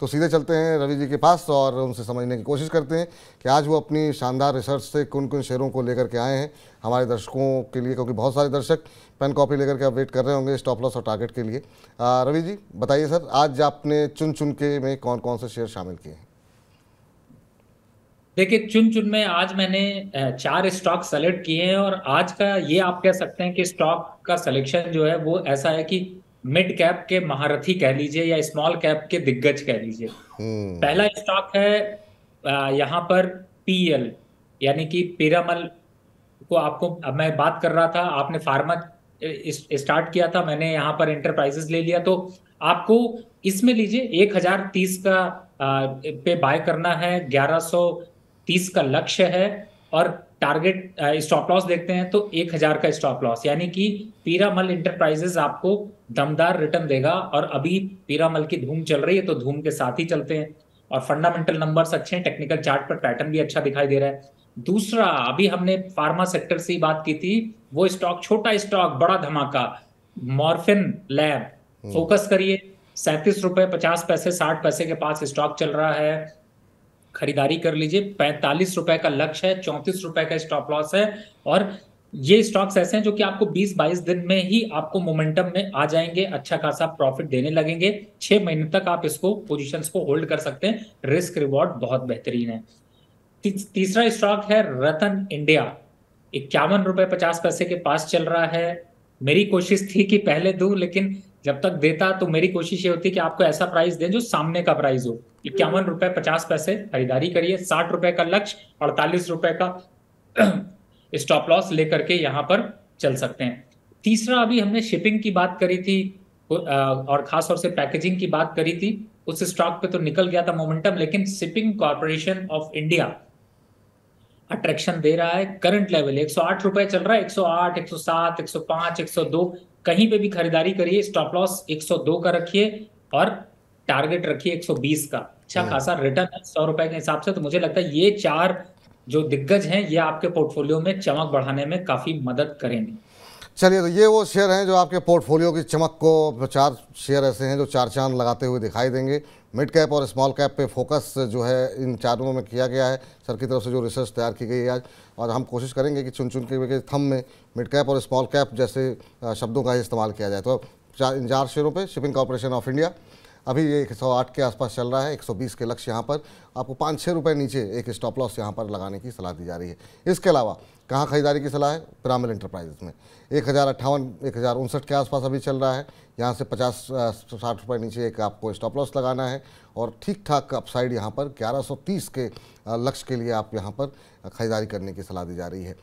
तो सीधे चलते हैं रवि जी के पास और उनसे समझने की कोशिश करते हैं कि आज वो अपनी शानदार रिसर्च से किन किन शेयरों को लेकर के आए हैं हमारे दर्शकों के लिए क्योंकि बहुत सारे दर्शक पेन कॉपी लेकर के अब वेट कर रहे होंगे स्टॉप लॉस और टारगेट के लिए रवि जी बताइए सर आज आपने चुन चुन के में कौन कौन से शेयर शामिल किए हैं देखिए चुन चुन में आज मैंने चार स्टॉक सेलेक्ट किए हैं और आज का ये आप कह सकते हैं कि स्टॉक का सिलेक्शन जो है वो ऐसा है कि मिड कैप के महारथी कह लीजिए या स्मॉल कैप के दिग्गज कह लीजिए हम्म। पहला स्टॉक है यहाँ पर पीएल यानी कि पिरामल को आपको अब मैं बात कर रहा था आपने फार्मा स्टार्ट किया था मैंने यहाँ पर इंटरप्राइजेस ले लिया तो आपको इसमें लीजिए एक हजार तीस का आ, पे बाय करना है ग्यारह सौ तीस का लक्ष्य है और टारगेट स्टॉप लॉस देखते हैं तो एक हजार का स्टॉप लॉस यानी कि पीरामल इंटरप्राइजेस आपको दमदार रिटर्न देगा और अभी पीरामल की धूम चल रही है तो धूम के साथ ही चलते हैं और फंडामेंटल नंबर्स अच्छे हैं टेक्निकल चार्ट पर पैटर्न भी अच्छा दिखाई दे रहा है दूसरा अभी हमने फार्मा सेक्टर से ही बात की थी वो स्टॉक छोटा स्टॉक बड़ा धमाका मॉर्फिन लैब फोकस करिए सैंतीस रुपए पचास पैसे साठ पैसे के पास स्टॉक चल रहा है खरीदारी कर लीजिए पैंतालीस रुपए का लक्ष्य है चौंतीस रुपए का स्टॉप लॉस है और ये स्टॉक्स ऐसे हैं जो कि आपको 20-22 दिन में ही आपको मोमेंटम में आ जाएंगे अच्छा खासा प्रॉफिट देने लगेंगे छह महीने तक आप इसको पोजीशंस को होल्ड कर सकते हैं रिस्क रिवॉर्ड बहुत बेहतरीन है ती, तीसरा स्टॉक है रतन इंडिया इक्यावन रुपए पचास पैसे के पास चल रहा है मेरी कोशिश थी कि पहले दू लेकिन जब तक देता तो मेरी कोशिश ये होती है कि आपको ऐसा प्राइस दें जो सामने का प्राइस हो इक्यावन हम्म। रुपए पचास पैसे खरीदारी करिए साठ रुपए का लक्ष्य अड़तालीस रुपए का स्टॉप लॉस लेकर के यहाँ पर चल सकते हैं तीसरा अभी हमने शिपिंग की बात करी थी और खास तौर से पैकेजिंग की बात करी थी उस स्टॉक पे तो निकल गया था मोमेंटम लेकिन shipping corporation of India attraction दे रहा है करंट लेवल एक सौ आठ रुपए चल रहा है एक सौ आठ एक सौ सात एक सौ पांच एक सौ दो कहीं पे भी खरीदारी करिए स्टॉप लॉस 102 का रखिए और टारगेट रखिए 120 का अच्छा हम्म। खासा रिटर्न है सौ रुपए के हिसाब से तो मुझे लगता है ये चार जो दिग्गज हैं ये आपके पोर्टफोलियो में चमक बढ़ाने में काफी मदद करेंगे चलिए तो ये वो शेयर हैं जो आपके पोर्टफोलियो की चमक को चार शेयर ऐसे हैं जो चार चांद लगाते हुए दिखाई देंगे मिड कैप और स्मॉल कैप पे फोकस जो है इन चारों में किया गया है सर की तरफ से जो रिसर्च तैयार की गई है आज और हम कोशिश करेंगे कि चुन चुन के थम में मिड कैप और स्मॉल कैप जैसे शब्दों का ही इस्तेमाल किया जाए तो चार इन चार शेयरों पर शिपिंग कॉरपोरेशन ऑफ इंडिया अभी ये 108 के आसपास चल रहा है 120 के लक्ष्य यहाँ पर आपको पाँच छः रुपये नीचे एक स्टॉप लॉस यहाँ पर लगाने की सलाह दी जा रही है इसके अलावा कहाँ खरीदारी की सलाह है पिरामिल इंटरप्राइजेस में एक हज़ार अट्ठावन एक हज़ार उनसठ के आसपास अभी चल रहा है यहाँ से पचास साठ रुपये नीचे एक आपको स्टॉप लॉस लगाना है और ठीक ठाक अपसाइड यहाँ पर ग्यारह के लक्ष्य के लिए आप यहाँ पर खरीदारी करने की सलाह दी जा रही है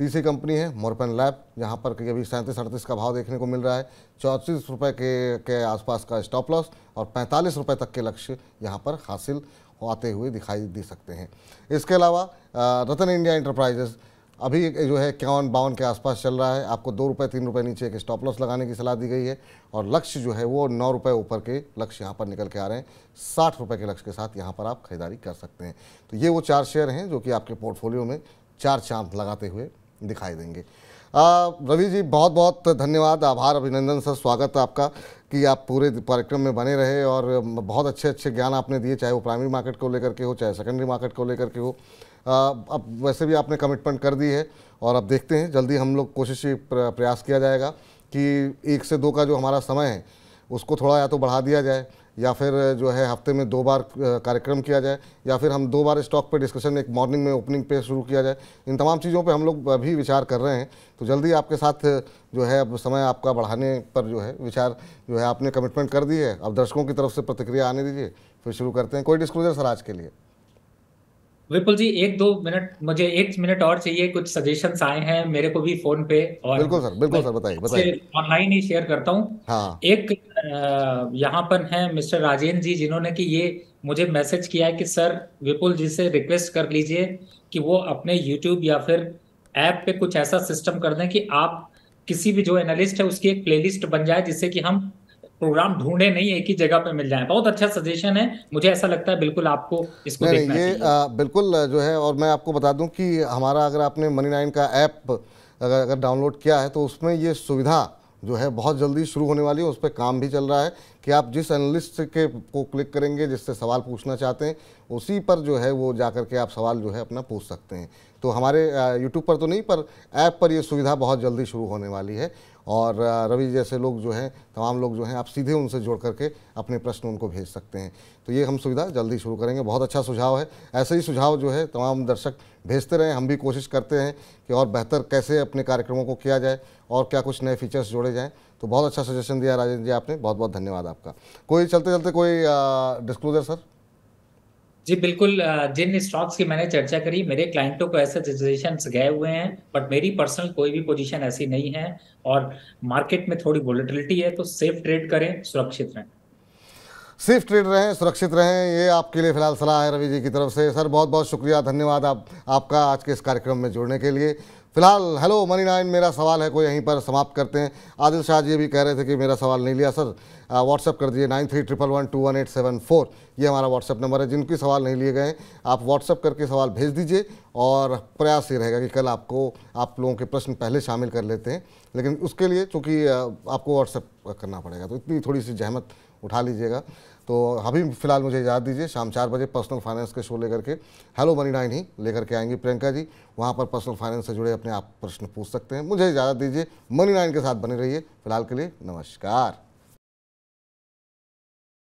तीसरी कंपनी है मोरपेन लैब यहाँ पर कि अभी सैंतीस अड़तीस का भाव देखने को मिल रहा है चौंतीस रुपये के के आसपास का स्टॉप लॉस और पैंतालीस रुपये तक के लक्ष्य यहाँ पर हासिल आते हुए दिखाई दे सकते हैं इसके अलावा रतन इंडिया इंटरप्राइजेज़ अभी जो है इक्यावन बावन के आसपास चल रहा है आपको दो रुपये तीन रुपये नीचे एक स्टॉप लॉस लगाने की सलाह दी गई है और लक्ष्य जो है वो नौ रुपये ऊपर के लक्ष्य यहाँ पर निकल के आ रहे हैं साठ रुपये के लक्ष्य के साथ यहाँ पर आप खरीदारी कर सकते हैं तो ये वो चार शेयर हैं जो कि आपके पोर्टफोलियो में चार चांद लगाते हुए दिखाई देंगे रवि जी बहुत बहुत धन्यवाद आभार अभिनंदन सर स्वागत है आपका कि आप पूरे कार्यक्रम में बने रहे और बहुत अच्छे अच्छे ज्ञान आपने दिए चाहे वो प्राइमरी मार्केट को लेकर के हो चाहे सेकेंडरी मार्केट को लेकर के हो अब वैसे भी आपने कमिटमेंट कर दी है और अब देखते हैं जल्दी हम लोग कोशिश प्रयास किया जाएगा कि एक से दो का जो हमारा समय है उसको थोड़ा या तो बढ़ा दिया जाए या फिर जो है हफ्ते में दो बार कार्यक्रम किया जाए या फिर हम दो बार स्टॉक पे डिस्कशन एक मॉर्निंग में ओपनिंग पे शुरू किया जाए इन तमाम चीज़ों पे हम लोग अभी विचार कर रहे हैं तो जल्दी आपके साथ जो है अब समय आपका बढ़ाने पर जो है विचार जो है आपने कमिटमेंट कर दी है अब दर्शकों की तरफ से प्रतिक्रिया आने दीजिए फिर शुरू करते हैं कोई डिस्क्लोजर सर आज के लिए बिल्कुल जी एक दो मिनट मुझे एक मिनट और चाहिए कुछ सजेशन आए हैं मेरे को भी फोन पे और बिल्कुल सर बिल्कुल सर बताइए बताइए ऑनलाइन ही शेयर करता हूँ हाँ। एक यहाँ पर है मिस्टर राजेंद्र जी जिन्होंने कि ये मुझे मैसेज किया है कि सर विपुल जी से रिक्वेस्ट कर लीजिए कि वो अपने यूट्यूब या फिर ऐप पे कुछ ऐसा सिस्टम कर दें कि आप किसी भी जो एनालिस्ट है उसकी एक प्लेलिस्ट बन जाए जिससे कि हम प्रोग्राम ढूंढे नहीं एक ही जगह पे मिल जाए बहुत अच्छा सजेशन है मुझे ऐसा लगता है बिल्कुल आपको इसको नहीं, देखना ये आ, बिल्कुल जो है और मैं आपको बता दूं कि हमारा अगर आपने मनी नाइन का ऐप अगर अगर डाउनलोड किया है तो उसमें ये सुविधा जो है बहुत जल्दी शुरू होने वाली है उस पर काम भी चल रहा है कि आप जिस एनालिस्ट के को क्लिक करेंगे जिससे सवाल पूछना चाहते हैं उसी पर जो है वो जा करके आप सवाल जो है अपना पूछ सकते हैं तो हमारे यूट्यूब पर तो नहीं पर ऐप पर ये सुविधा बहुत जल्दी शुरू होने वाली है और रवि जैसे लोग जो हैं तमाम लोग जो हैं आप सीधे उनसे जोड़ करके अपने प्रश्न उनको भेज सकते हैं तो ये हम सुविधा जल्दी शुरू करेंगे बहुत अच्छा सुझाव है ऐसे ही सुझाव जो है तमाम दर्शक भेजते रहें हम भी कोशिश करते हैं कि और बेहतर कैसे अपने कार्यक्रमों को किया जाए और क्या कुछ नए फीचर्स जोड़े जाएँ तो बहुत अच्छा सजेशन दिया राजेंद्र जी आपने बहुत बहुत धन्यवाद आपका कोई चलते चलते कोई डिस्क्लोजर सर जी बिल्कुल जिन स्टॉक्स की मैंने चर्चा करी मेरे क्लाइंटों को ऐसे सिचुएशन गए हुए हैं बट मेरी पर्सनल कोई भी पोजीशन ऐसी नहीं है और मार्केट में थोड़ी वोलेटिलिटी है तो सेफ ट्रेड करें सुरक्षित रहें सेफ ट्रेड रहें सुरक्षित रहें ये आपके लिए फिलहाल सलाह है रवि जी की तरफ से सर बहुत बहुत शुक्रिया धन्यवाद आप आपका आज के इस कार्यक्रम में जुड़ने के लिए फिलहाल हेलो मनी नाइन मेरा सवाल है कोई यहीं पर समाप्त करते हैं आदिल शाह जी भी कह रहे थे कि मेरा सवाल नहीं लिया सर व्हाट्सअप कर दिए nine three triple one two one eight seven four ये हमारा व्हाट्सअप नंबर है जिनके सवाल नहीं लिए गए हैं आप व्हाट्सअप करके सवाल भेज दीजिए और प्रयास ये रहेगा कि कल आपको आप लोगों के प्रश्न पहले शामिल कर लेते हैं लेकिन उसके लिए चूँकि आपको व्हाट्सअप करना पड़ेगा तो इतनी थोड़ी सी जहमत उठा लीजिएगा तो अभी फिलहाल मुझे याद दीजिए शाम चार बजे पर्सनल फाइनेंस के शो लेकर के हेलो मनी नाइन ही लेकर के आएंगी प्रियंका जी वहाँ पर पर्सनल फाइनेंस से जुड़े अपने आप प्रश्न पूछ सकते हैं मुझे इजाज़त दीजिए मनी नाइन के साथ बने रहिए फिलहाल के लिए नमस्कार